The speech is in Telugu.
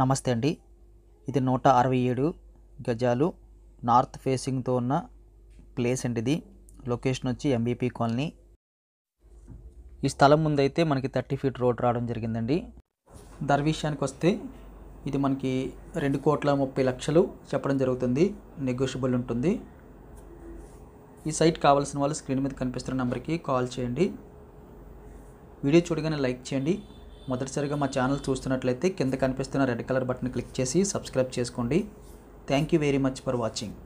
నమస్తే అండి ఇది నూట అరవై ఏడు గజాలు నార్త్ ఫేసింగ్తో ఉన్న ప్లేస్ అండి ఇది లొకేషన్ వచ్చి ఎంబీపీ కాలనీ ఈ స్థలం ముందైతే మనకి థర్టీ ఫీట్ రోడ్ రావడం జరిగిందండి ధర విషయానికి వస్తే ఇది మనకి రెండు కోట్ల ముప్పై లక్షలు చెప్పడం జరుగుతుంది నెగోషియబుల్ ఉంటుంది ఈ సైట్ కావాల్సిన వాళ్ళు స్క్రీన్ మీద కనిపిస్తున్న నెంబర్కి కాల్ చేయండి వీడియో చూడగానే లైక్ చేయండి మొదటిసారిగా మా ఛానల్ చూస్తున్నట్లయితే కింద కనిపిస్తున్న రెడ్ కలర్ బటన్ క్లిక్ చేసి సబ్స్క్రైబ్ చేసుకోండి thank you very much for watching